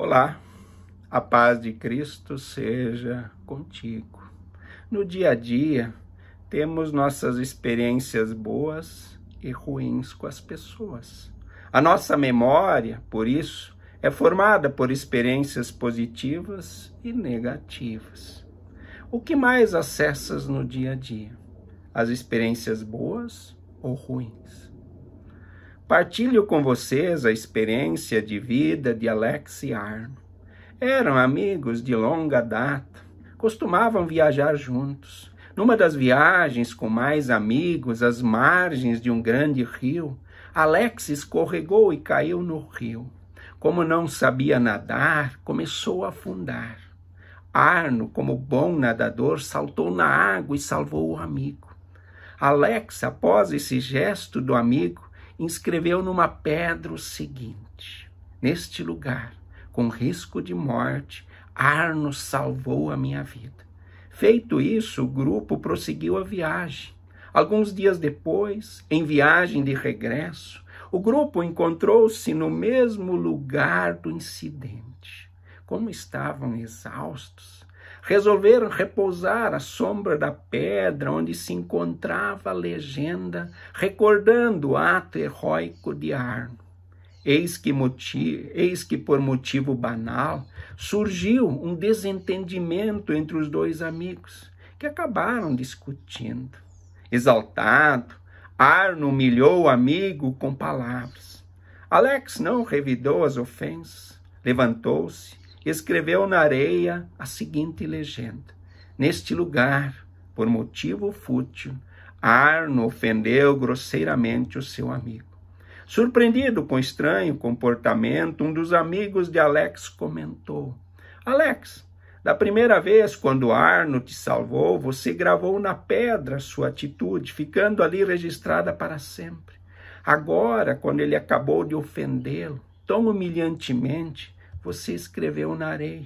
Olá, a paz de Cristo seja contigo. No dia a dia, temos nossas experiências boas e ruins com as pessoas. A nossa memória, por isso, é formada por experiências positivas e negativas. O que mais acessas no dia a dia? As experiências boas ou ruins? Partilho com vocês a experiência de vida de Alex e Arno. Eram amigos de longa data, costumavam viajar juntos. Numa das viagens com mais amigos às margens de um grande rio, Alex escorregou e caiu no rio. Como não sabia nadar, começou a afundar. Arno, como bom nadador, saltou na água e salvou o amigo. Alex, após esse gesto do amigo, inscreveu numa pedra o seguinte: Neste lugar, com risco de morte, Arno salvou a minha vida. Feito isso, o grupo prosseguiu a viagem. Alguns dias depois, em viagem de regresso, o grupo encontrou-se no mesmo lugar do incidente. Como estavam exaustos, resolveram repousar à sombra da pedra onde se encontrava a legenda, recordando o ato heróico de Arno. Eis que, motivo, eis que por motivo banal surgiu um desentendimento entre os dois amigos, que acabaram discutindo. Exaltado, Arno humilhou o amigo com palavras. Alex não revidou as ofensas, levantou-se, escreveu na areia a seguinte legenda: Neste lugar, por motivo fútil, Arno ofendeu grosseiramente o seu amigo. Surpreendido com o estranho comportamento, um dos amigos de Alex comentou: Alex, da primeira vez quando Arno te salvou, você gravou na pedra sua atitude, ficando ali registrada para sempre. Agora, quando ele acabou de ofendê-lo tão humilhantemente, você escreveu na areia.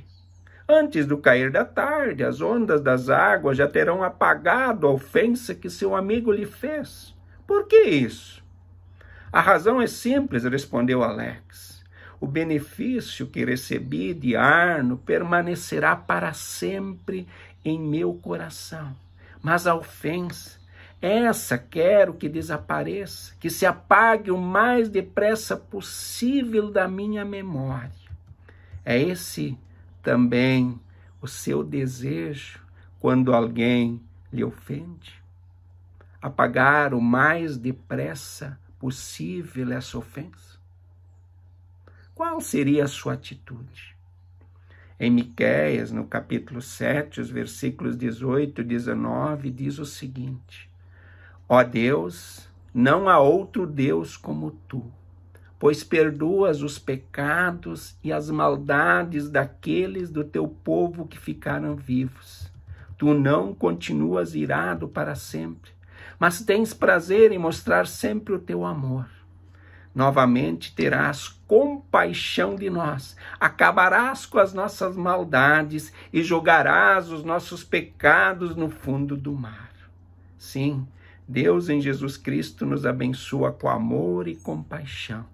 Antes do cair da tarde, as ondas das águas já terão apagado a ofensa que seu amigo lhe fez. Por que isso? A razão é simples, respondeu Alex. O benefício que recebi de Arno permanecerá para sempre em meu coração. Mas a ofensa, essa quero que desapareça, que se apague o mais depressa possível da minha memória. É esse também o seu desejo quando alguém lhe ofende? Apagar o mais depressa possível essa ofensa? Qual seria a sua atitude? Em Miqueias, no capítulo 7, os versículos 18 e 19, diz o seguinte: Ó Deus, não há outro Deus como tu pois perdoas os pecados e as maldades daqueles do teu povo que ficaram vivos. Tu não continuas irado para sempre, mas tens prazer em mostrar sempre o teu amor. Novamente terás compaixão de nós, acabarás com as nossas maldades e jogarás os nossos pecados no fundo do mar. Sim, Deus em Jesus Cristo nos abençoa com amor e compaixão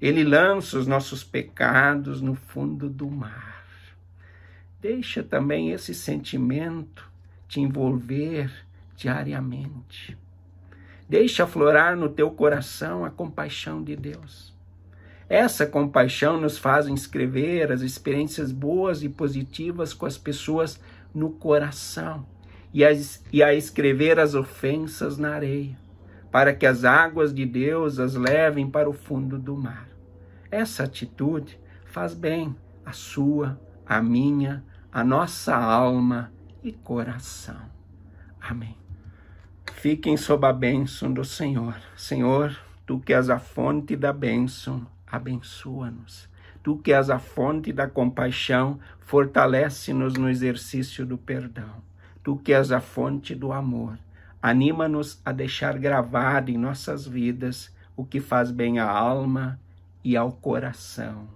ele lança os nossos pecados no fundo do mar. Deixa também esse sentimento te envolver diariamente. Deixa aflorar no teu coração a compaixão de Deus. Essa compaixão nos faz escrever as experiências boas e positivas com as pessoas no coração e a, e a escrever as ofensas na areia para que as águas de Deus as levem para o fundo do mar. Essa atitude faz bem a sua, a minha, a nossa alma e coração. Amém. Fiquem sob a bênção do Senhor. Senhor, tu que és a fonte da bênção, abençoa-nos. Tu que és a fonte da compaixão, fortalece-nos no exercício do perdão. Tu que és a fonte do amor, Anima-nos a deixar gravado em nossas vidas o que faz bem à alma e ao coração